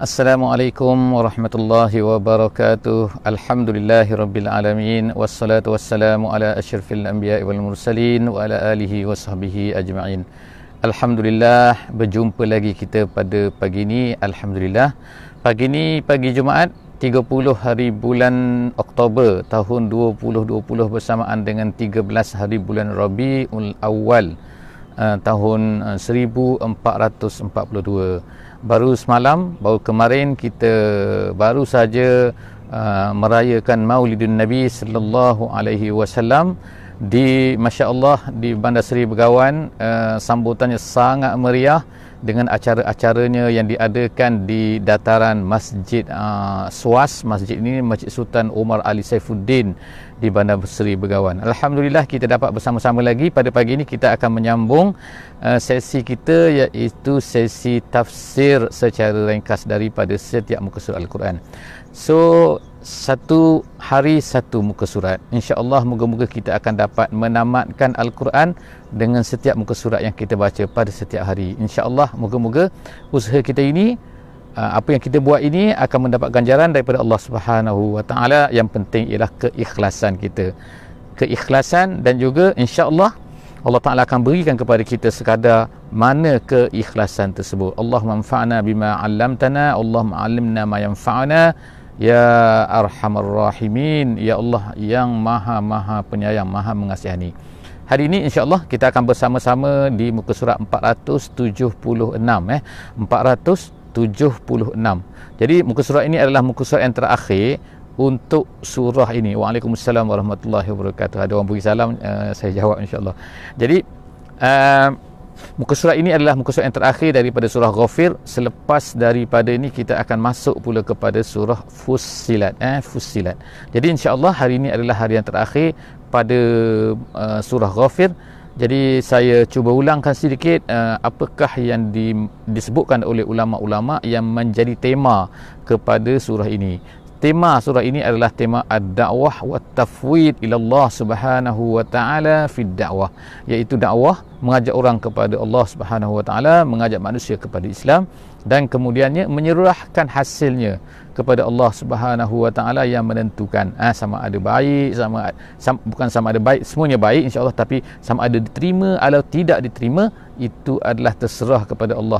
Assalamualaikum warahmatullahi wabarakatuh. Alhamdulillahi rabbil alamin wassalatu wassalamu ala asyrafil anbiya wal mursalin wa ala alihi washabihi ajma'in. Alhamdulillah berjumpa lagi kita pada pagi ini. Alhamdulillah. Pagi ini pagi Jumaat 30 hari bulan Oktober tahun 2020 bersamaan dengan 13 hari bulan Rabiul Awal uh, tahun eh, uh, 1442 baru semalam baru kemarin kita baru saja uh, merayakan Maulidun Nabi sallallahu alaihi wasallam di masya-Allah di Bandar Seri Begawan uh, sambutannya sangat meriah dengan acara-acaranya yang diadakan di dataran Masjid uh, Suas Masjid ini Masjid Sultan Umar Ali Saifuddin di Bandar Seri Begawan. Alhamdulillah kita dapat bersama-sama lagi pada pagi ini kita akan menyambung eh, sesi kita iaitu sesi tafsir secara ringkas daripada setiap muka surat Al-Quran. So satu hari satu muka surat. Insya-Allah moga-moga kita akan dapat menamatkan Al-Quran dengan setiap muka surat yang kita baca pada setiap hari. Insya-Allah moga-moga usaha kita ini Ah, apa yang kita buat ini akan mendapat ganjaran daripada Allah Subhanahu Wa Taala yang penting ialah keikhlasan kita keikhlasan dan juga insya-Allah Allah Taala akan berikan kepada kita sekadar mana keikhlasan tersebut Allah manfa'na bima 'allamtana Allah ma'allimna ma yanfa'na ya arhamar rahimin ya Allah yang maha-maha penyayang maha mengasihani Hari ini insya-Allah kita akan bersama-sama di muka surat 476 eh 476 76. Jadi muka surat ini adalah muka surat yang terakhir untuk surah ini. Waalaikumsalam warahmatullahi wabarakatuh. Ada orang bagi salam, uh, saya jawab insya-Allah. Jadi uh, muka surat ini adalah muka surat yang terakhir daripada surah Ghafir. Selepas daripada ini kita akan masuk pula kepada surah Fussilat. Eh, Fussilat. Jadi insya-Allah hari ini adalah hari yang terakhir pada uh, surah Ghafir. Jadi saya cuba ulangkan sedikit uh, apakah yang di, disebutkan oleh ulama-ulama yang menjadi tema kepada surah ini tema surah ini adalah tema ad-da'wah wa tafwid ila Allah Subhanahu wa taala fi da'wah iaitu dakwah mengajak orang kepada Allah Subhanahu wa taala mengajak manusia kepada Islam dan kemudiannya menyerahkan hasilnya kepada Allah Subhanahu wa taala yang menentukan ah ha, sama ada baik sama, sama bukan sama ada baik semuanya baik insyaallah tapi sama ada diterima atau tidak diterima itu adalah terserah kepada Allah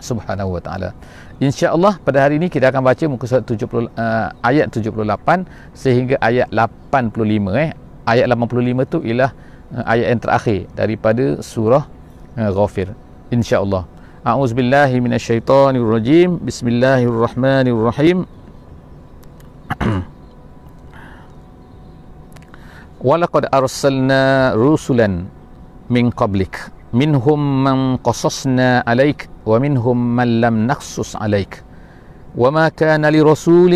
Subhanahu wa taala InsyaAllah pada hari ini kita akan baca muka surat 70, uh, eh, ayat 78 sehingga ayat 85 eh. Ayat 85 tu ialah uh, ayat yang terakhir daripada surah uh, Ghafir. InsyaAllah. A'udzubillahiminasyaitanirrojim. Bismillahirrahmanirrahim. Walaqad arsalna rusulan min qablik. Minhum man qasasna alaik ومنهم من لم نخصص عليك وما كان لرسول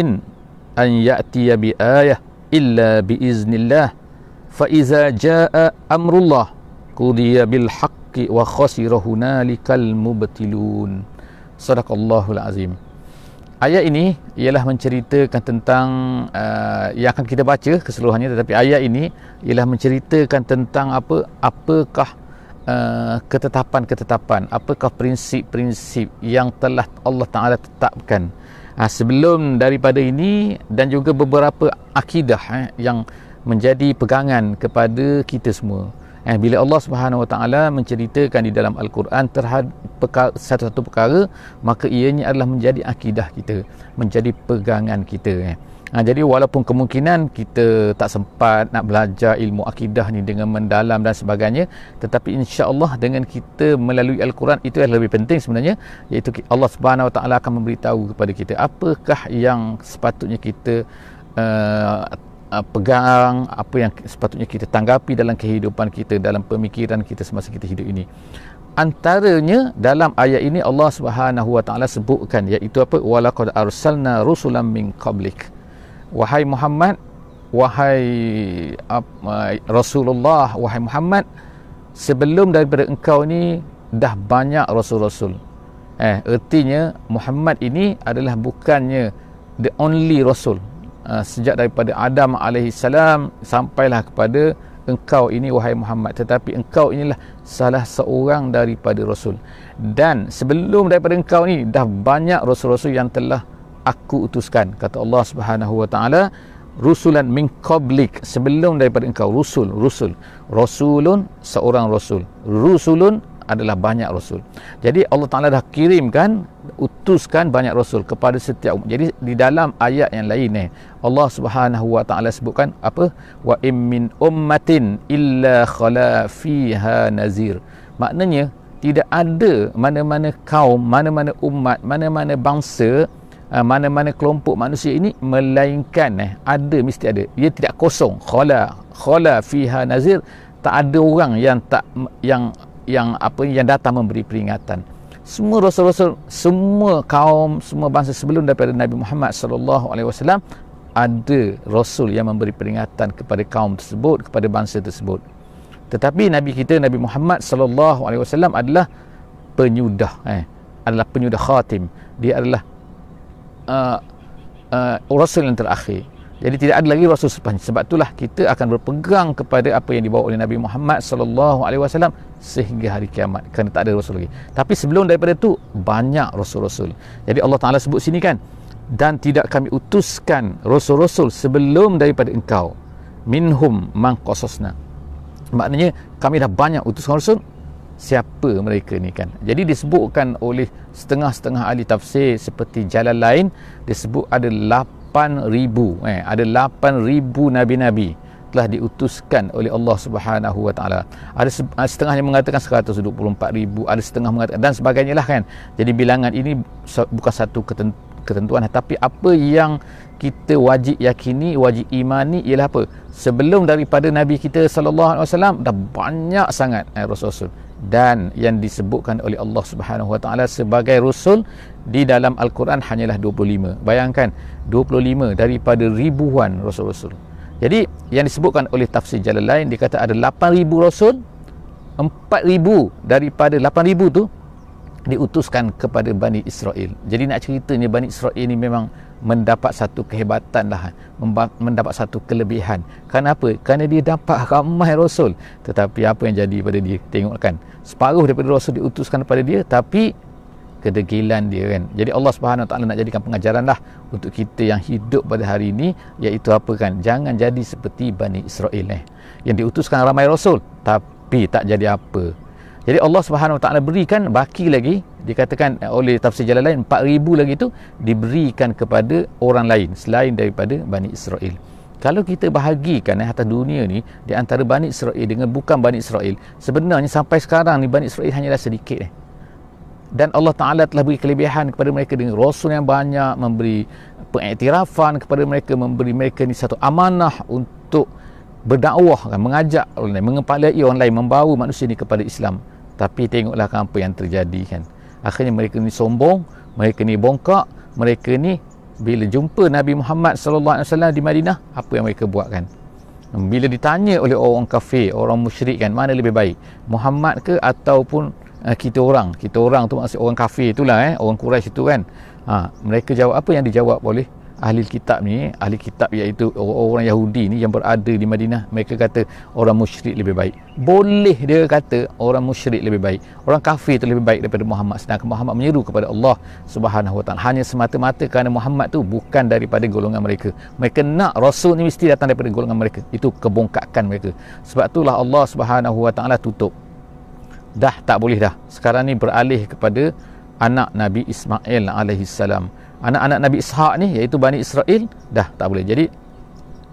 أن يأتي بآية إلا بإذن الله فإذا جاء أمر الله قضي بالحق وخسر هنالك المبتلون صدق الله العظيم Ayat ini ialah menceritakan tentang uh, yang akan kita baca keseluruhannya tetapi ayat ini ialah menceritakan tentang apa apakah Eh, ketetapan-ketetapan apakah prinsip-prinsip yang telah Allah Ta'ala tetapkan uh, sebelum daripada ini dan juga beberapa akidah eh, yang menjadi pegangan kepada kita semua eh, bila Allah Subhanahu Wa Ta'ala menceritakan di dalam Al-Quran terhadap satu-satu perkara maka ianya adalah menjadi akidah kita menjadi pegangan kita eh. Ha, jadi walaupun kemungkinan kita tak sempat nak belajar ilmu akidah ni dengan mendalam dan sebagainya tetapi insya-Allah dengan kita melalui al-Quran itu yang lebih penting sebenarnya iaitu Allah Subhanahu Wa Taala akan memberitahu kepada kita apakah yang sepatutnya kita uh, pegang apa yang sepatutnya kita tanggapi dalam kehidupan kita dalam pemikiran kita semasa kita hidup ini antaranya dalam ayat ini Allah Subhanahu wa taala sebutkan iaitu apa walaqad arsalna rusulan min qablik wahai Muhammad wahai eh, Rasulullah wahai Muhammad sebelum daripada engkau ni dah banyak rasul-rasul eh ertinya Muhammad ini adalah bukannya the only rasul eh, sejak daripada Adam alaihi sampailah kepada engkau ini wahai Muhammad tetapi engkau inilah salah seorang daripada rasul dan sebelum daripada engkau ni dah banyak rasul-rasul yang telah aku utuskan kata Allah Subhanahu wa taala rusulan min qablik sebelum daripada engkau rusul rusul rasulun seorang rasul rusulun adalah banyak rasul. Jadi Allah Taala dah kirimkan utuskan banyak rasul kepada setiap umat. Jadi di dalam ayat yang lain ni Allah Subhanahu Wa Taala sebutkan apa? Wa im min ummatin illa khala fiha nazir. Maknanya tidak ada mana-mana kaum, mana-mana umat, mana-mana bangsa Ah, mana-mana kelompok manusia ini melainkan eh, ada mesti ada ia tidak kosong khala khala fiha nazir tak ada orang yang tak yang yang apa yang datang memberi peringatan semua rasul-rasul semua kaum semua bangsa sebelum daripada Nabi Muhammad sallallahu alaihi wasallam ada rasul yang memberi peringatan kepada kaum tersebut kepada bangsa tersebut tetapi nabi kita Nabi Muhammad sallallahu alaihi wasallam adalah penyudah eh adalah penyudah khatim dia adalah uh, uh, rasul yang terakhir jadi tidak ada lagi rasul sepanjang sebab itulah kita akan berpegang kepada apa yang dibawa oleh Nabi Muhammad sallallahu alaihi wasallam sehingga hari kiamat kerana tak ada rasul lagi tapi sebelum daripada itu banyak rasul-rasul jadi Allah Taala sebut sini kan dan tidak kami utuskan rasul-rasul sebelum daripada engkau minhum mangkososna. maknanya kami dah banyak utusan rasul siapa mereka ni kan jadi disebutkan oleh setengah-setengah ahli tafsir seperti jalan lain disebut ada 8000 eh ada 8000 nabi-nabi telah diutuskan oleh Allah Subhanahu Wa Taala. Ada setengah yang mengatakan 124,000, ada setengah mengatakan dan sebagainya lah kan. Jadi bilangan ini bukan satu ketentuan tapi apa yang kita wajib yakini, wajib imani ialah apa? Sebelum daripada Nabi kita sallallahu alaihi wasallam dah banyak sangat eh, Rasul dan yang disebutkan oleh Allah Subhanahu Wa Taala sebagai rasul di dalam al-Quran hanyalah 25. Bayangkan 25 daripada ribuan rasul-rasul. Jadi yang disebutkan oleh tafsir jalan lain dikata ada 8000 rasul 4000 daripada 8000 tu diutuskan kepada Bani Israel. Jadi nak ceritanya Bani Israel ni memang mendapat satu kehebatan lah mendapat satu kelebihan kenapa? kerana dia dapat ramai rasul tetapi apa yang jadi pada dia tengokkan separuh daripada rasul diutuskan kepada dia tapi kedegilan dia kan jadi Allah Subhanahu SWT nak jadikan pengajaran lah untuk kita yang hidup pada hari ini iaitu apa kan jangan jadi seperti Bani Israel eh yang diutuskan ramai rasul tapi tak jadi apa jadi Allah Subhanahu Wa Taala berikan baki lagi dikatakan eh, oleh tafsir jalan lain 4000 lagi tu diberikan kepada orang lain selain daripada Bani Israel. Kalau kita bahagikan eh, atas dunia ni di antara Bani Israel dengan bukan Bani Israel, sebenarnya sampai sekarang ni Bani Israel hanyalah sedikit eh. Dan Allah Ta'ala telah beri kelebihan kepada mereka dengan Rasul yang banyak, memberi pengiktirafan kepada mereka, memberi mereka ni satu amanah untuk berdakwah kan, mengajak orang lain mengepalai orang lain membawa manusia ini kepada Islam tapi tengoklah kan apa yang terjadi kan akhirnya mereka ni sombong mereka ni bongkak mereka ni bila jumpa Nabi Muhammad sallallahu alaihi wasallam di Madinah apa yang mereka buat kan hmm, bila ditanya oleh orang kafir orang musyrik kan mana lebih baik Muhammad ke ataupun uh, kita orang kita orang tu maksud orang kafir itulah eh orang Quraisy itu kan ha, mereka jawab apa yang dijawab oleh ahli kitab ni ahli kitab iaitu orang-orang Yahudi ni yang berada di Madinah mereka kata orang musyrik lebih baik boleh dia kata orang musyrik lebih baik orang kafir tu lebih baik daripada Muhammad sedangkan Muhammad menyeru kepada Allah subhanahu wa ta'ala hanya semata-mata kerana Muhammad tu bukan daripada golongan mereka mereka nak Rasul ni mesti datang daripada golongan mereka itu kebongkakan mereka sebab itulah Allah subhanahu wa ta'ala tutup dah tak boleh dah sekarang ni beralih kepada anak Nabi Ismail alaihissalam salam anak-anak Nabi Ishaq ni iaitu Bani Israel dah tak boleh jadi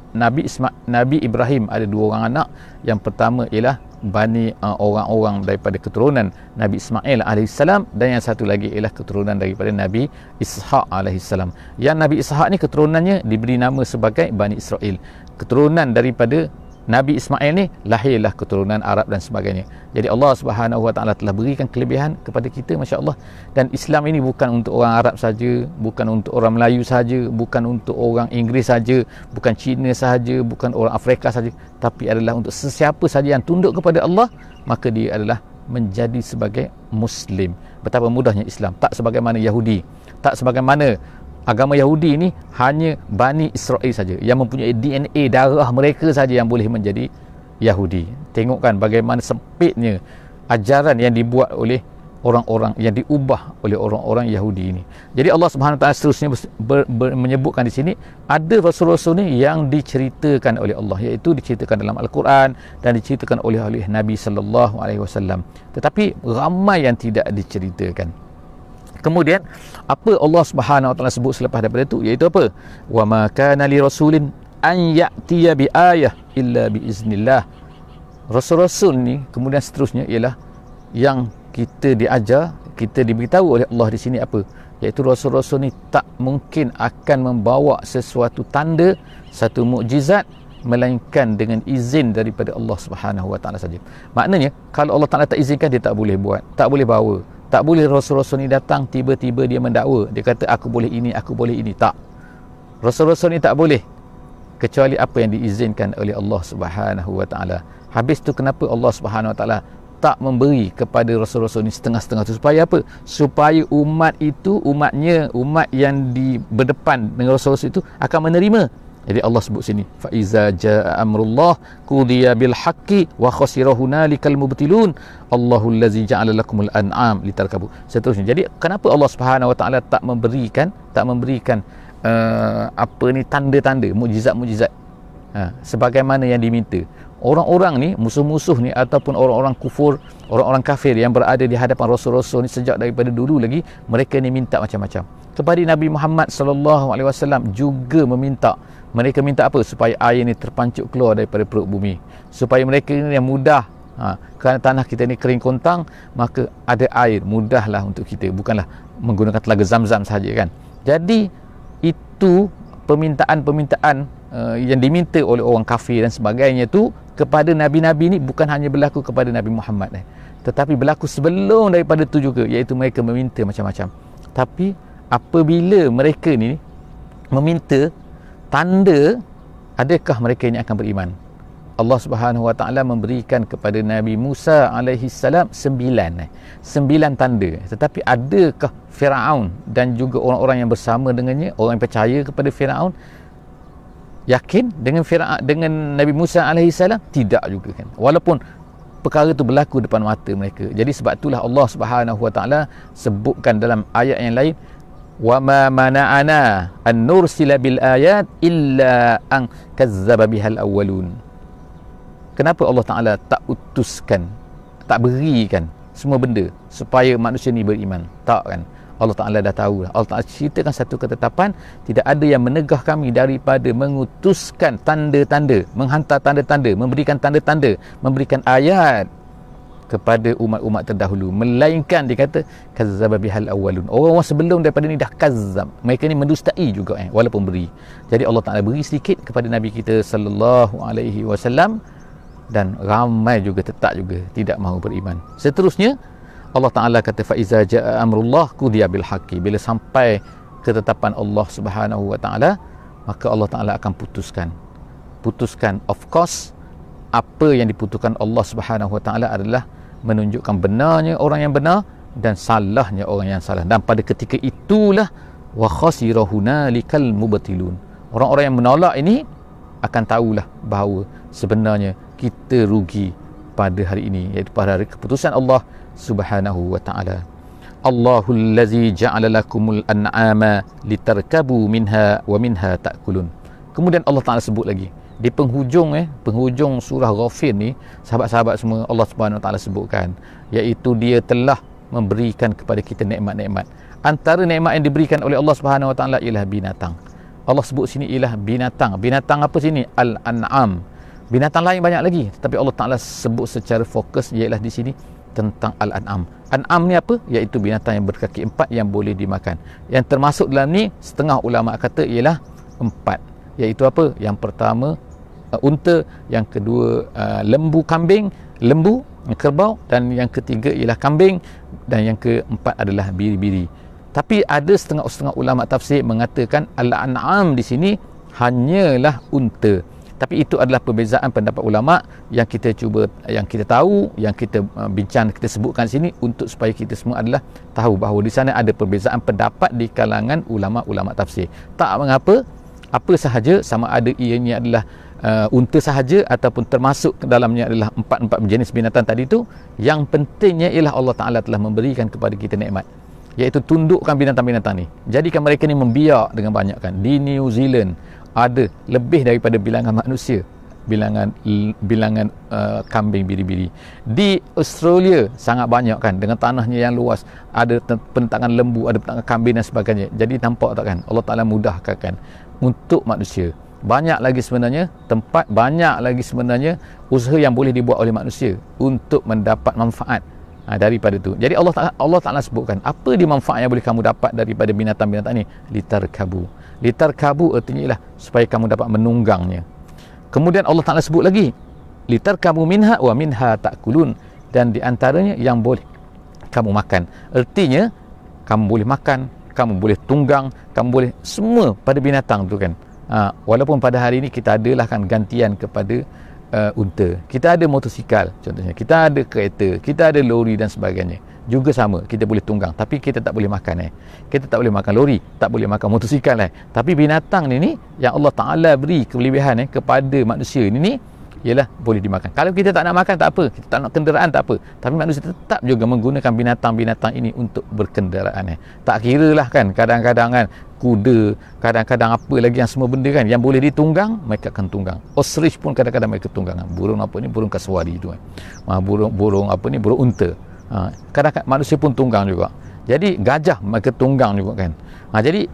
Nabi Isma, Nabi Ibrahim ada dua orang anak yang pertama ialah Bani uh, orang-orang daripada keturunan Nabi Ismail alaihissalam dan yang satu lagi ialah keturunan daripada Nabi Ishaq alaihissalam yang Nabi Ishaq ni keturunannya diberi nama sebagai Bani Israel keturunan daripada Nabi Ismail ni lahirlah keturunan Arab dan sebagainya. Jadi Allah Subhanahu Wa Taala telah berikan kelebihan kepada kita masya-Allah dan Islam ini bukan untuk orang Arab saja, bukan untuk orang Melayu saja, bukan untuk orang Inggeris saja, bukan Cina saja, bukan orang Afrika saja, tapi adalah untuk sesiapa saja yang tunduk kepada Allah, maka dia adalah menjadi sebagai muslim. Betapa mudahnya Islam, tak sebagaimana Yahudi, tak sebagaimana agama Yahudi ni hanya Bani Israel saja yang mempunyai DNA darah mereka saja yang boleh menjadi Yahudi. Tengokkan bagaimana sempitnya ajaran yang dibuat oleh orang-orang yang diubah oleh orang-orang Yahudi ini. Jadi Allah Subhanahu Wa Taala seterusnya ber, ber, menyebutkan di sini ada rasul-rasul ni yang diceritakan oleh Allah iaitu diceritakan dalam Al-Quran dan diceritakan oleh oleh Nabi sallallahu alaihi wasallam. Tetapi ramai yang tidak diceritakan. Kemudian apa Allah Subhanahu Wa Taala sebut selepas daripada itu iaitu apa? Wa ma kana li rasulin an ya'tiya bi ayah illa bi iznillah. Rasul-rasul ni kemudian seterusnya ialah yang kita diajar, kita diberitahu oleh Allah di sini apa? Iaitu rasul-rasul ni tak mungkin akan membawa sesuatu tanda, satu mukjizat melainkan dengan izin daripada Allah Subhanahu Wa Taala saja. Maknanya kalau Allah Taala tak izinkan dia tak boleh buat, tak boleh bawa. Tak boleh Rasul-Rasul ni datang tiba-tiba dia mendakwa. Dia kata aku boleh ini, aku boleh ini. Tak. Rasul-Rasul ni tak boleh. Kecuali apa yang diizinkan oleh Allah Subhanahu Wa Taala. Habis tu kenapa Allah Subhanahu Wa Taala tak memberi kepada Rasul-Rasul ni setengah-setengah tu supaya apa? Supaya umat itu, umatnya, umat yang di berdepan dengan Rasul-Rasul itu akan menerima jadi Allah sebut sini fa iza jaa amrullah qudiya bil haqqi wa khasira hunalikal mubtilun Allahul ladzi ja'ala lakumul an'am litarkabu. Seterusnya. Jadi kenapa Allah Subhanahu wa taala tak memberikan tak memberikan uh, apa ni tanda-tanda mukjizat-mukjizat ha, sebagaimana yang diminta. Orang-orang ni musuh-musuh ni ataupun orang-orang kufur, orang-orang kafir yang berada di hadapan rasul-rasul ni sejak daripada dulu lagi mereka ni minta macam-macam. Kepada Nabi Muhammad sallallahu alaihi wasallam juga meminta mereka minta apa supaya air ini terpancut keluar daripada perut bumi supaya mereka ini yang mudah ha, kerana tanah kita ini kering kontang maka ada air mudahlah untuk kita bukanlah menggunakan telaga zam-zam sahaja kan jadi itu permintaan-permintaan uh, yang diminta oleh orang kafir dan sebagainya itu kepada Nabi-Nabi ini bukan hanya berlaku kepada Nabi Muhammad eh. tetapi berlaku sebelum daripada itu juga iaitu mereka meminta macam-macam tapi apabila mereka ni meminta tanda adakah mereka ini akan beriman Allah Subhanahu Wa Taala memberikan kepada Nabi Musa alaihi salam sembilan eh. sembilan tanda tetapi adakah Firaun dan juga orang-orang yang bersama dengannya orang yang percaya kepada Firaun yakin dengan Firaun dengan Nabi Musa alaihi salam tidak juga kan walaupun perkara itu berlaku depan mata mereka jadi sebab itulah Allah Subhanahu Wa Taala sebutkan dalam ayat yang lain wama mana'ana an nursila bil ayat illa an kazzaba bihal awwalun kenapa Allah Taala tak utuskan tak berikan semua benda supaya manusia ni beriman tak kan Allah Taala dah tahu lah. Allah Taala ceritakan satu ketetapan tidak ada yang menegah kami daripada mengutuskan tanda-tanda menghantar tanda-tanda memberikan tanda-tanda memberikan ayat kepada umat-umat terdahulu melainkan dia kata kazzaba bihal awwalun orang-orang sebelum daripada ni dah kazzab mereka ni mendustai juga eh walaupun beri jadi Allah Taala beri sedikit kepada nabi kita sallallahu alaihi wasallam dan ramai juga tetap juga tidak mahu beriman seterusnya Allah Taala kata faiza jaa amrullah qudiya bil haqqi bila sampai ketetapan Allah Subhanahu wa taala maka Allah Taala akan putuskan putuskan of course apa yang diputuskan Allah Subhanahu Wa Taala adalah menunjukkan benarnya orang yang benar dan salahnya orang yang salah dan pada ketika itulah wa khasirahunalikal mubtilun orang-orang yang menolak ini akan tahulah bahawa sebenarnya kita rugi pada hari ini iaitu pada hari keputusan Allah Subhanahu wa taala Allahul ladzi ja'ala lakumul an'ama litarkabu minha wa minha ta'kulun kemudian Allah taala sebut lagi di penghujung eh penghujung surah Ghafir ni sahabat-sahabat semua Allah Subhanahu Wa taala sebutkan iaitu dia telah memberikan kepada kita nikmat-nikmat. Antara nikmat yang diberikan oleh Allah Subhanahu Wa Taala ialah binatang. Allah sebut sini ialah binatang. Binatang apa sini? Al-An'am. Binatang lain banyak lagi tetapi Allah Taala sebut secara fokus ialah di sini tentang Al-An'am. An'am ni apa? Iaitu binatang yang berkaki empat yang boleh dimakan. Yang termasuk dalam ni setengah ulama kata ialah empat. Yaitu apa? Yang pertama uh, unta, yang kedua uh, lembu kambing, lembu kerbau dan yang ketiga ialah kambing dan yang keempat adalah biri-biri. Tapi ada setengah-setengah ulama tafsir mengatakan al-an'am di sini hanyalah unta. Tapi itu adalah perbezaan pendapat ulama yang kita cuba yang kita tahu, yang kita uh, bincang, kita sebutkan sini untuk supaya kita semua adalah tahu bahawa di sana ada perbezaan pendapat di kalangan ulama-ulama tafsir. Tak mengapa, apa sahaja sama ada ianya adalah uh, unta sahaja ataupun termasuk dalamnya adalah empat-empat jenis binatang tadi tu, yang pentingnya ialah Allah Ta'ala telah memberikan kepada kita nikmat iaitu tundukkan binatang-binatang ni jadikan mereka ni membiak dengan banyak kan di New Zealand ada lebih daripada bilangan manusia bilangan bilangan uh, kambing biri-biri di Australia sangat banyak kan dengan tanahnya yang luas ada pentangan lembu ada pentangan kambing dan sebagainya jadi tampak tak kan Allah Ta'ala mudahkan kan untuk manusia banyak lagi sebenarnya tempat banyak lagi sebenarnya usaha yang boleh dibuat oleh manusia untuk mendapat manfaat ha, daripada itu jadi Allah Ta'ala, Allah Ta'ala sebutkan apa dia manfaat yang boleh kamu dapat daripada binatang-binatang ini litar kabu litar kabu artinya ialah supaya kamu dapat menunggangnya kemudian Allah Ta'ala sebut lagi litar kamu minha wa minha ta'kulun dan di antaranya yang boleh kamu makan artinya kamu boleh makan kamu boleh tunggang kamu boleh semua pada binatang tu kan Ha, walaupun pada hari ini kita adalah kan gantian kepada uh, unta. Kita ada motosikal contohnya. Kita ada kereta, kita ada lori dan sebagainya. Juga sama, kita boleh tunggang tapi kita tak boleh makan eh. Kita tak boleh makan lori, tak boleh makan motosikal eh. Tapi binatang ni ni yang Allah Taala beri kelebihan eh kepada manusia ini ni ialah boleh dimakan. Kalau kita tak nak makan tak apa, kita tak nak kenderaan tak apa. Tapi manusia tetap juga menggunakan binatang-binatang ini untuk berkenderaan eh. Tak kira lah kan kadang-kadang kan kuda kadang-kadang apa lagi yang semua benda kan yang boleh ditunggang mereka akan tunggang ostrich pun kadang-kadang mereka tunggang burung apa ni burung kasuari tu kan ha, burung, burung apa ni burung unta ha, kadang-kadang manusia pun tunggang juga jadi gajah mereka tunggang juga kan ha, jadi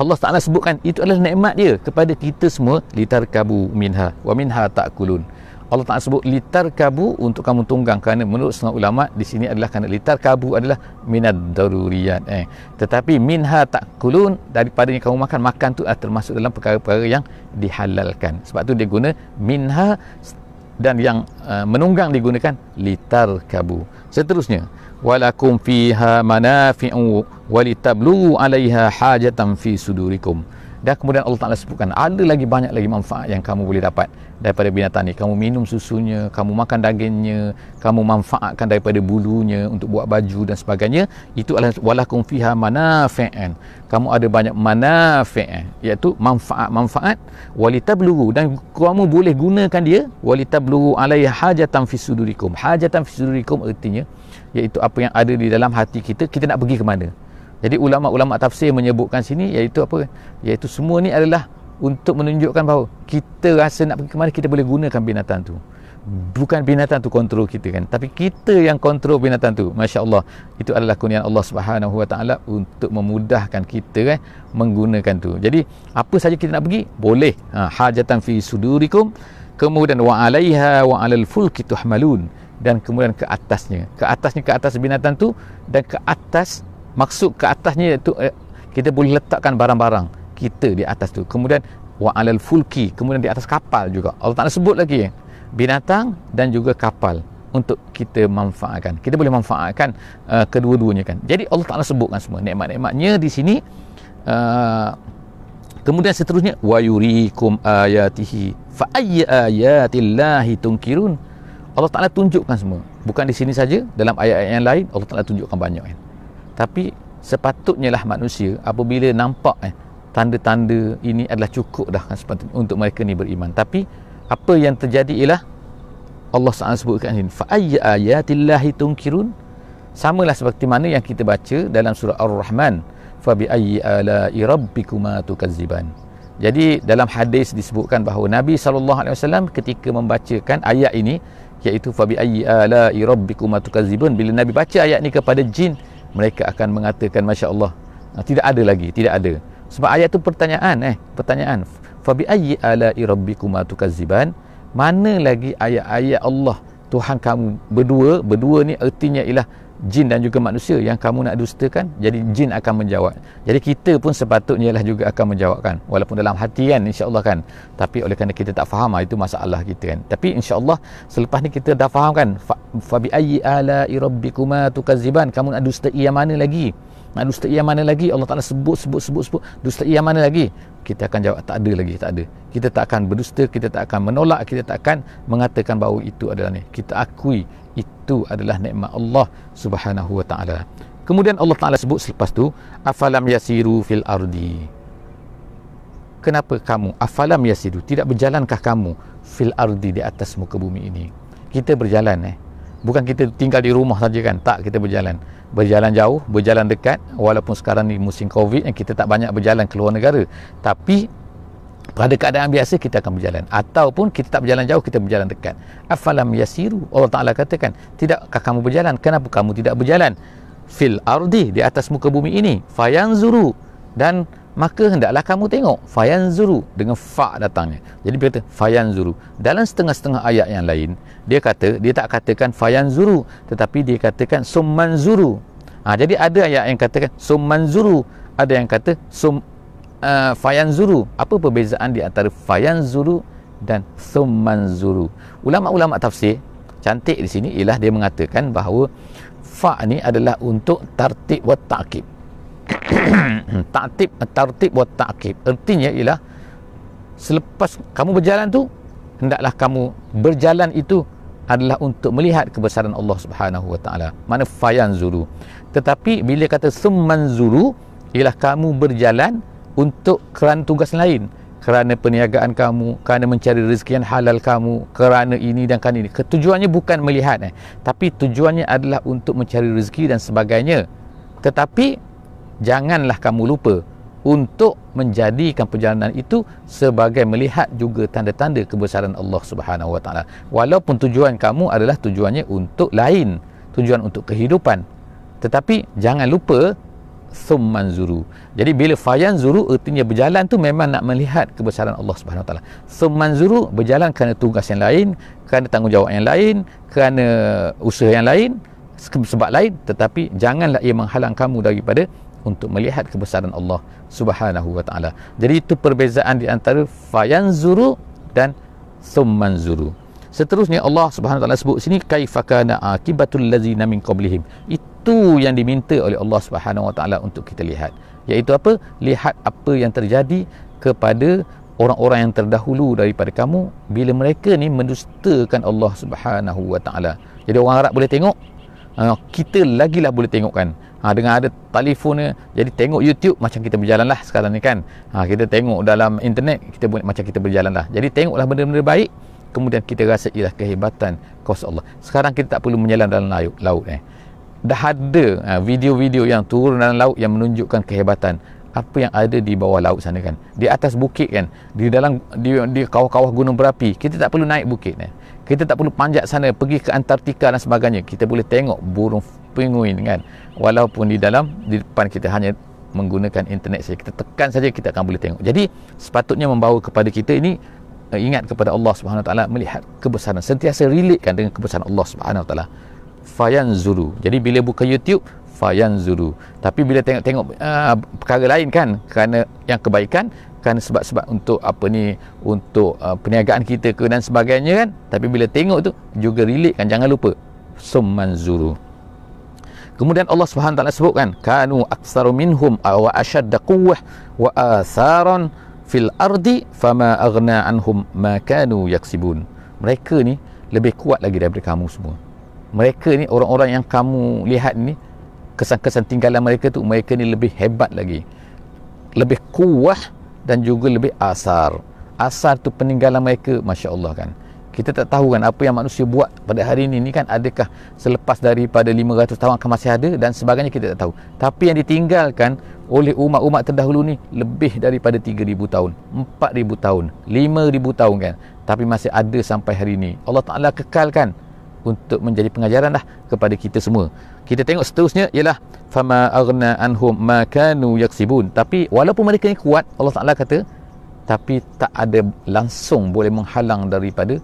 Allah Ta'ala sebutkan itu adalah nikmat dia kepada kita semua litarkabu minha wa minha ta'kulun ta Allah Taala sebut litar kabu untuk kamu tunggang kerana menurut setengah ulama di sini adalah kerana litar kabu adalah minad daruriyat eh. Tetapi minha takulun daripada yang kamu makan makan tu ah termasuk dalam perkara-perkara yang dihalalkan. Sebab tu dia guna minha dan yang uh, menunggang digunakan litar kabu. Seterusnya walakum fiha manafi'u walitablu 'alaiha hajatan fi sudurikum. Dan kemudian Allah Ta'ala sebutkan Ada lagi banyak lagi manfaat yang kamu boleh dapat Daripada binatang ni Kamu minum susunya Kamu makan dagingnya Kamu manfaatkan daripada bulunya Untuk buat baju dan sebagainya Itu adalah Walakum fiha manafi'an Kamu ada banyak manafi'an Iaitu manfaat-manfaat Walita bulu Dan kamu boleh gunakan dia Walita bulu alaih hajatan fisudurikum Hajatan fisudurikum artinya Iaitu apa yang ada di dalam hati kita Kita nak pergi ke mana jadi ulama-ulama tafsir menyebutkan sini iaitu apa? Iaitu semua ni adalah untuk menunjukkan bahawa kita rasa nak pergi ke mana kita boleh gunakan binatang tu. Bukan binatang tu kontrol kita kan, tapi kita yang kontrol binatang tu. Masya-Allah. Itu adalah kurnia Allah Subhanahu Wa Taala untuk memudahkan kita kan menggunakan tu. Jadi apa saja kita nak pergi boleh. Ha, hajatan fi sudurikum kemudian wa alaiha wa alal fulki tuhmalun dan kemudian ke atasnya ke atasnya ke atas binatang tu dan ke atas maksud ke atasnya iaitu eh, kita boleh letakkan barang-barang kita di atas tu kemudian wa'alal fulki kemudian di atas kapal juga Allah Ta'ala sebut lagi binatang dan juga kapal untuk kita manfaatkan kita boleh manfaatkan uh, kedua-duanya kan jadi Allah Ta'ala sebutkan semua nikmat-nikmatnya di sini uh, kemudian seterusnya wa yurikum ayatihi fa ayya ayatillahi tunkirun Allah Ta'ala tunjukkan semua bukan di sini saja dalam ayat-ayat yang lain Allah Ta'ala tunjukkan banyak kan ya tapi sepatutnya lah manusia apabila nampak eh, tanda-tanda ini adalah cukup dah kan sepatutnya untuk mereka ni beriman tapi apa yang terjadi ialah Allah SWT sebutkan ini fa'ayya ayatillahi tunkirun sama lah seperti mana yang kita baca dalam surah al rahman fabi'ayya ala'i rabbikuma kaziban. jadi dalam hadis disebutkan bahawa Nabi SAW ketika membacakan ayat ini iaitu fabi'ayya ala'i rabbikuma tukaziban bila Nabi baca ayat ini kepada jin mereka akan mengatakan masya Allah nah, tidak ada lagi tidak ada sebab ayat tu pertanyaan eh pertanyaan fabi ayi ala irabi kumatu kaziban. mana lagi ayat-ayat Allah Tuhan kamu berdua berdua ni artinya ialah jin dan juga manusia yang kamu nak dustakan jadi jin akan menjawab jadi kita pun sepatutnya lah juga akan menjawabkan walaupun dalam hati kan insyaAllah kan tapi oleh kerana kita tak faham ah, itu masalah kita kan tapi insyaAllah selepas ni kita dah faham kan fabi ayyi ala rabbikuma tukaziban kamu nak dustai yang mana lagi nak dusta yang mana lagi Allah Ta'ala sebut sebut sebut sebut dusta yang mana lagi kita akan jawab tak ada lagi tak ada kita tak akan berdusta kita tak akan menolak kita tak akan mengatakan bahawa itu adalah ni kita akui itu adalah nikmat Allah Subhanahu Wa Ta'ala kemudian Allah Ta'ala sebut selepas tu afalam yasiru fil ardi kenapa kamu afalam yasiru tidak berjalankah kamu fil ardi di atas muka bumi ini kita berjalan eh bukan kita tinggal di rumah saja kan tak kita berjalan berjalan jauh, berjalan dekat walaupun sekarang ni musim Covid yang kita tak banyak berjalan keluar negara. Tapi pada keadaan biasa kita akan berjalan ataupun kita tak berjalan jauh kita berjalan dekat. Afalam yasiru? Allah Taala katakan, tidakkah kamu berjalan? Kenapa kamu tidak berjalan? Fil ardi di atas muka bumi ini, fayanzuru dan maka hendaklah kamu tengok fayanzuru dengan fa datangnya jadi dia kata fayanzuru dalam setengah-setengah ayat yang lain dia kata dia tak katakan fayanzuru tetapi dia katakan summanzuru ha, jadi ada ayat yang katakan summanzuru ada yang kata sum uh, fayanzuru apa perbezaan di antara fayanzuru dan summanzuru ulama-ulama tafsir cantik di sini ialah dia mengatakan bahawa fa ni adalah untuk tartib wa ta'kib ta taktib tartib wa taqib artinya ialah selepas kamu berjalan tu hendaklah kamu berjalan itu adalah untuk melihat kebesaran Allah Subhanahu wa taala mana fayan zuru tetapi bila kata summan zuru ialah kamu berjalan untuk kerana tugas lain kerana perniagaan kamu kerana mencari rezeki yang halal kamu kerana ini dan kan ini ketujuannya bukan melihat eh. tapi tujuannya adalah untuk mencari rezeki dan sebagainya tetapi janganlah kamu lupa untuk menjadikan perjalanan itu sebagai melihat juga tanda-tanda kebesaran Allah Subhanahu Wa Walaupun tujuan kamu adalah tujuannya untuk lain, tujuan untuk kehidupan. Tetapi jangan lupa thumman zuru. Jadi bila fayan zuru artinya berjalan tu memang nak melihat kebesaran Allah Subhanahu Wa Taala. Thumman zuru berjalan kerana tugas yang lain, kerana tanggungjawab yang lain, kerana usaha yang lain, sebab lain tetapi janganlah ia menghalang kamu daripada untuk melihat kebesaran Allah Subhanahu wa taala. Jadi itu perbezaan di antara fayanzuru dan summanzuru. Seterusnya Allah Subhanahu wa taala sebut sini kaifakana akibatul ladzina min qablihim. Itu yang diminta oleh Allah Subhanahu wa taala untuk kita lihat. Yaitu apa? Lihat apa yang terjadi kepada orang-orang yang terdahulu daripada kamu bila mereka ni mendustakan Allah Subhanahu wa taala. Jadi orang Arab boleh tengok ah, kita lagilah boleh tengok kan ha, dengan ada telefon ni jadi tengok YouTube macam kita berjalan lah sekarang ni kan ha, kita tengok dalam internet kita boleh, macam kita berjalan lah jadi tengoklah benda-benda baik kemudian kita rasa ialah kehebatan kuasa Allah sekarang kita tak perlu menyelam dalam laut, laut eh. dah ada ha, video-video yang turun dalam laut yang menunjukkan kehebatan apa yang ada di bawah laut sana kan di atas bukit kan di dalam di, di kawah-kawah gunung berapi kita tak perlu naik bukit kan kita tak perlu panjat sana pergi ke Antartika dan sebagainya kita boleh tengok burung penguin kan walaupun di dalam di depan kita hanya menggunakan internet saja kita tekan saja kita akan boleh tengok jadi sepatutnya membawa kepada kita ini eh, ingat kepada Allah Subhanahu Wa Taala melihat kebesaran sentiasa relatekan dengan kebesaran Allah Subhanahu Wa Taala Fayan zuru. Jadi bila buka YouTube Fayan zuru. Tapi bila tengok-tengok uh, ah, perkara lain kan kerana yang kebaikan kan sebab-sebab untuk apa ni untuk uh, perniagaan kita ke dan sebagainya kan. Tapi bila tengok tu juga relate kan jangan lupa zuru. Kemudian Allah Subhanahu taala kan, kanu aktsaru minhum aw ashadda quwwah wa atharan fil ardi fama agna anhum ma kanu yaksibun. Mereka ni lebih kuat lagi daripada kamu semua mereka ni orang-orang yang kamu lihat ni kesan-kesan tinggalan mereka tu mereka ni lebih hebat lagi lebih kuah dan juga lebih asar asar tu peninggalan mereka Masya Allah kan kita tak tahu kan apa yang manusia buat pada hari ini ni kan adakah selepas daripada 500 tahun akan masih ada dan sebagainya kita tak tahu tapi yang ditinggalkan oleh umat-umat terdahulu ni lebih daripada 3000 tahun 4000 tahun 5000 tahun kan tapi masih ada sampai hari ini Allah Taala kekalkan untuk menjadi pengajaran lah kepada kita semua. Kita tengok seterusnya ialah fama aghna anhum ma kanu yaksibun. Tapi walaupun mereka ni kuat, Allah Taala kata tapi tak ada langsung boleh menghalang daripada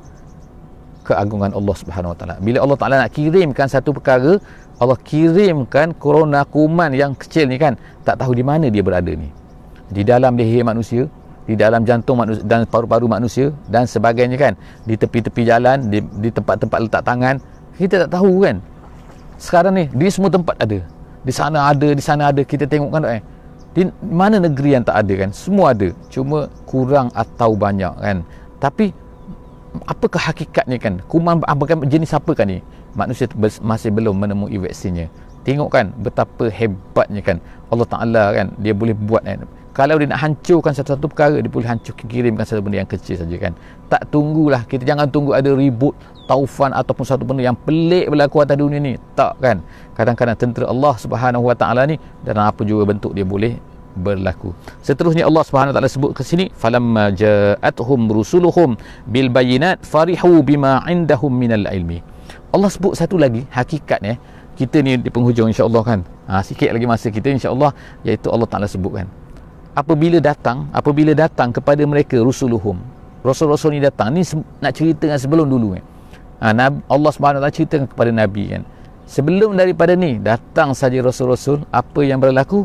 keagungan Allah Subhanahu Wa Taala. Bila Allah Taala nak kirimkan satu perkara, Allah kirimkan corona kuman yang kecil ni kan, tak tahu di mana dia berada ni. Di dalam leher manusia, di dalam jantung manusia dan paru-paru manusia dan sebagainya kan di tepi-tepi jalan di, tempat-tempat letak tangan kita tak tahu kan sekarang ni di semua tempat ada di sana ada di sana ada kita tengok kan eh di mana negeri yang tak ada kan semua ada cuma kurang atau banyak kan tapi apakah hakikatnya kan kuman apakah jenis apa kan ni manusia masih belum menemui vaksinnya tengok kan betapa hebatnya kan Allah Taala kan dia boleh buat kan kalau dia nak hancurkan satu-satu perkara dia boleh hancur kirimkan satu benda yang kecil saja kan tak tunggulah kita jangan tunggu ada ribut taufan ataupun satu benda yang pelik berlaku atas dunia ni tak kan kadang-kadang tentera Allah Subhanahu Wa Taala ni dan apa juga bentuk dia boleh berlaku. Seterusnya Allah Subhanahu taala sebut ke sini falamma ja'atuhum rusuluhum bil bayyinat farihu bima indahum minal ilmi. Allah sebut satu lagi hakikatnya eh. kita ni di penghujung insya-Allah kan. Ha, sikit lagi masa kita insya-Allah iaitu Allah taala sebut kan apabila datang apabila datang kepada mereka rusuluhum rasul-rasul ni datang ni nak cerita dengan sebelum dulu kan ha, Nabi, Allah SWT cerita kepada Nabi kan sebelum daripada ni datang saja rasul-rasul apa yang berlaku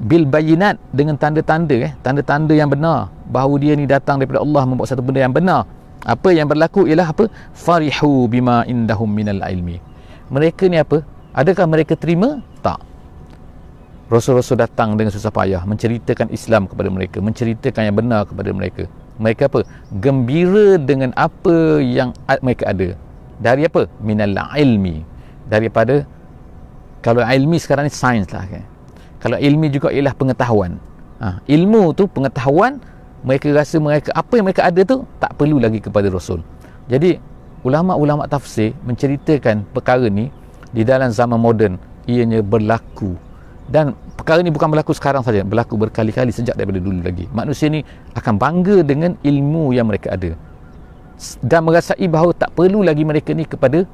bil bayinat dengan tanda-tanda eh tanda-tanda yang benar bahawa dia ni datang daripada Allah membuat satu benda yang benar apa yang berlaku ialah apa farihu bima indahum minal ilmi mereka ni apa adakah mereka terima Rasul-rasul datang dengan susah payah menceritakan Islam kepada mereka, menceritakan yang benar kepada mereka. Mereka apa? Gembira dengan apa yang mereka ada. Dari apa? Minal ilmi. Daripada kalau ilmi sekarang ni sains lah. Kan? Kalau ilmi juga ialah pengetahuan. Ha, ilmu tu pengetahuan mereka rasa mereka apa yang mereka ada tu tak perlu lagi kepada Rasul. Jadi ulama-ulama tafsir menceritakan perkara ni di dalam zaman moden ianya berlaku dan perkara ni bukan berlaku sekarang saja berlaku berkali-kali sejak daripada dulu lagi manusia ni akan bangga dengan ilmu yang mereka ada dan merasai bahawa tak perlu lagi mereka ni kepada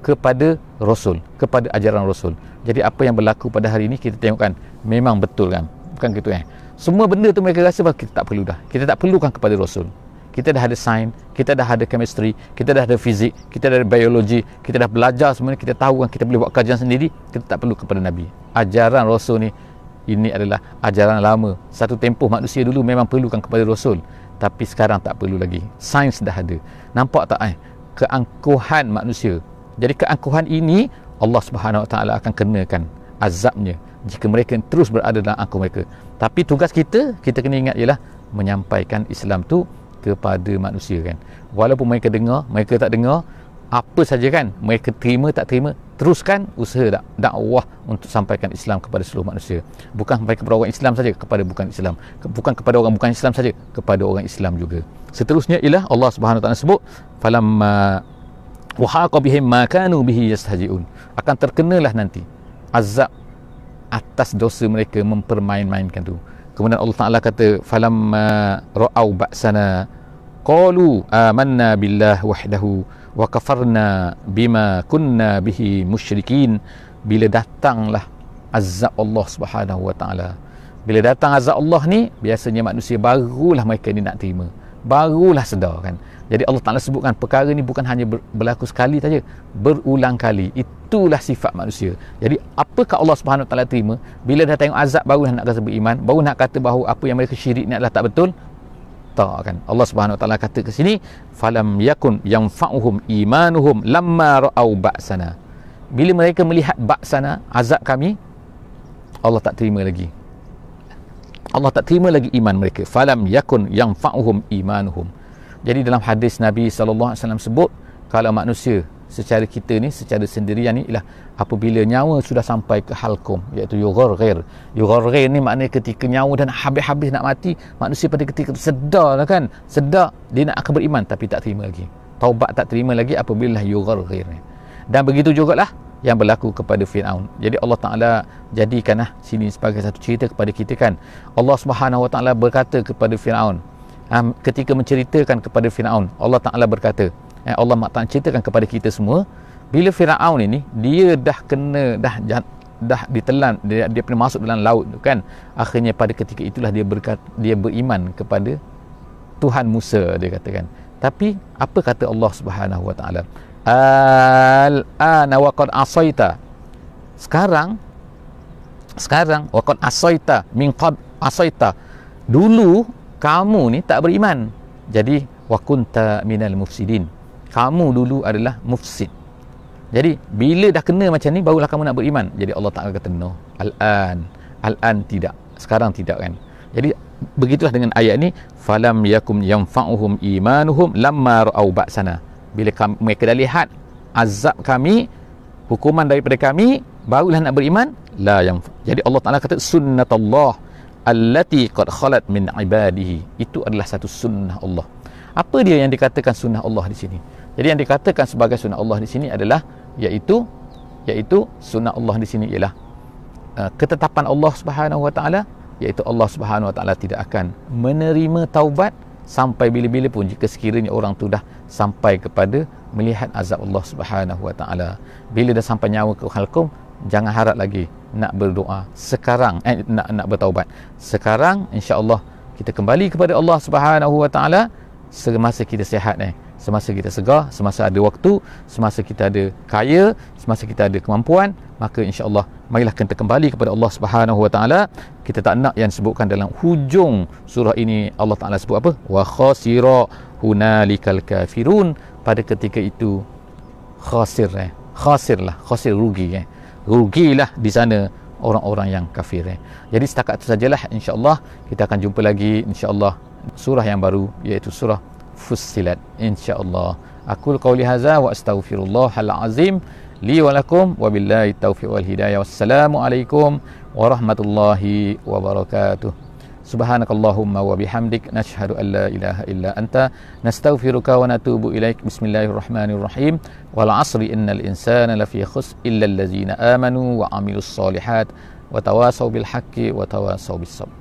kepada rasul kepada ajaran rasul jadi apa yang berlaku pada hari ini kita tengokkan memang betul kan bukan gitu eh semua benda tu mereka rasa bahawa kita tak perlu dah kita tak perlukan kepada rasul kita dah ada sains, kita dah ada chemistry, kita dah ada fizik, kita dah ada biologi, kita dah belajar semua ni, kita tahu kan kita boleh buat kajian sendiri, kita tak perlu kepada Nabi. Ajaran Rasul ni, ini adalah ajaran lama. Satu tempoh manusia dulu memang perlukan kepada Rasul. Tapi sekarang tak perlu lagi. Sains dah ada. Nampak tak eh? Keangkuhan manusia. Jadi keangkuhan ini, Allah Subhanahu Wa Taala akan kenakan azabnya jika mereka terus berada dalam angkuh mereka. Tapi tugas kita, kita kena ingat ialah menyampaikan Islam tu kepada manusia kan walaupun mereka dengar mereka tak dengar apa saja kan mereka terima tak terima teruskan usaha dak dakwah untuk sampaikan Islam kepada seluruh manusia bukan sampai kepada orang Islam saja kepada bukan Islam bukan kepada orang bukan Islam saja kepada orang Islam juga seterusnya ialah Allah Subhanahu taala sebut falamma wahaqa bihim ma kanu bihi yastahjiun akan terkenalah nanti azab atas dosa mereka mempermain-mainkan tu Kemudian Allah Taala kata falamma ra'au ba'sana qalu amanna billahi wahdahu wa kafarna bima kunna bihi musyrikin bila datanglah azab Allah Subhanahu wa taala bila datang azab Allah ni biasanya manusia barulah mereka ni nak terima barulah sedar kan jadi Allah Ta'ala sebutkan perkara ni bukan hanya berlaku sekali saja. Berulang kali. Itulah sifat manusia. Jadi apakah Allah Subhanahu Ta'ala terima? Bila dah tengok azab baru nak kata beriman. Baru nak kata bahawa apa yang mereka syirik ni adalah tak betul. Tak kan. Allah Subhanahu Ta'ala kata ke sini. Falam yakun yang fa'uhum imanuhum lamma ra'au ba'sana. Bila mereka melihat ba'sana, azab kami. Allah tak terima lagi. Allah tak terima lagi iman mereka. Falam yakun yang fa'uhum imanuhum. Jadi dalam hadis Nabi sallallahu alaihi wasallam sebut kalau manusia secara kita ni secara sendirian ni ialah apabila nyawa sudah sampai ke halkum iaitu yugharghir. Yugharghir ni maknanya ketika nyawa dan habis-habis nak mati, manusia pada ketika sedar lah kan, sedar dia nak akan beriman tapi tak terima lagi. Taubat tak terima lagi apabila yugharghir ni. Dan begitu juga lah yang berlaku kepada Firaun. Jadi Allah Taala jadikanlah sini sebagai satu cerita kepada kita kan. Allah Subhanahu Wa Taala berkata kepada Firaun, um, ketika menceritakan kepada Firaun Allah Taala berkata eh, Allah Mak Taala ceritakan kepada kita semua bila Firaun ini dia dah kena dah dah ditelan dia dia pernah masuk dalam laut tu kan akhirnya pada ketika itulah dia berkat dia beriman kepada Tuhan Musa dia katakan tapi apa kata Allah Subhanahu Wa Taala al ana waqad asaita sekarang sekarang waqad asaita min qab asaita dulu kamu ni tak beriman. Jadi wa kunta minal mufsidin. Kamu dulu adalah mufsid. Jadi bila dah kena macam ni barulah kamu nak beriman. Jadi Allah Taala kata no. Al-an. Al-an tidak. Sekarang tidak kan. Jadi begitulah dengan ayat ni falam yakum yanfa'uhum imanuhum lamma ra'au ba'sana. Bila kami, mereka dah lihat azab kami, hukuman daripada kami, barulah nak beriman. La yang. Jadi Allah Taala kata sunnatullah allati qad khalat min ibadihi itu adalah satu sunnah Allah apa dia yang dikatakan sunnah Allah di sini jadi yang dikatakan sebagai sunnah Allah di sini adalah iaitu iaitu sunnah Allah di sini ialah uh, ketetapan Allah Subhanahu wa taala iaitu Allah Subhanahu wa taala tidak akan menerima taubat sampai bila-bila pun jika sekiranya orang tu dah sampai kepada melihat azab Allah Subhanahu wa taala bila dah sampai nyawa ke halqum jangan harap lagi nak berdoa sekarang eh, nak nak bertaubat sekarang insyaallah kita kembali kepada Allah Subhanahu Wa Taala semasa kita sihat eh semasa kita segar semasa ada waktu semasa kita ada kaya semasa kita ada kemampuan maka insyaallah marilah kita kembali kepada Allah Subhanahu Wa Taala kita tak nak yang sebutkan dalam hujung surah ini Allah Taala sebut apa wa khasira hunalikal kafirun pada ketika itu khasir eh khasir lah khasir rugi eh rugilah di sana orang-orang yang kafir eh. jadi setakat itu sajalah insyaAllah kita akan jumpa lagi insyaAllah surah yang baru iaitu surah Fussilat insyaAllah akul qawli haza wa astaghfirullah azim li wa lakum wa billahi taufiq wal hidayah wassalamualaikum warahmatullahi wabarakatuh Subhanakallahumma wa bihamdik nashhadu an la ilaha illa anta nastaghfiruka wa natubu ilaik. Bismillahirrahmanirrahim. Wal asri innal insana lafi khusr illa allazina amanu wa amilussalihat wa tawasaw bilhaqqi wa tawasaw bis sabr.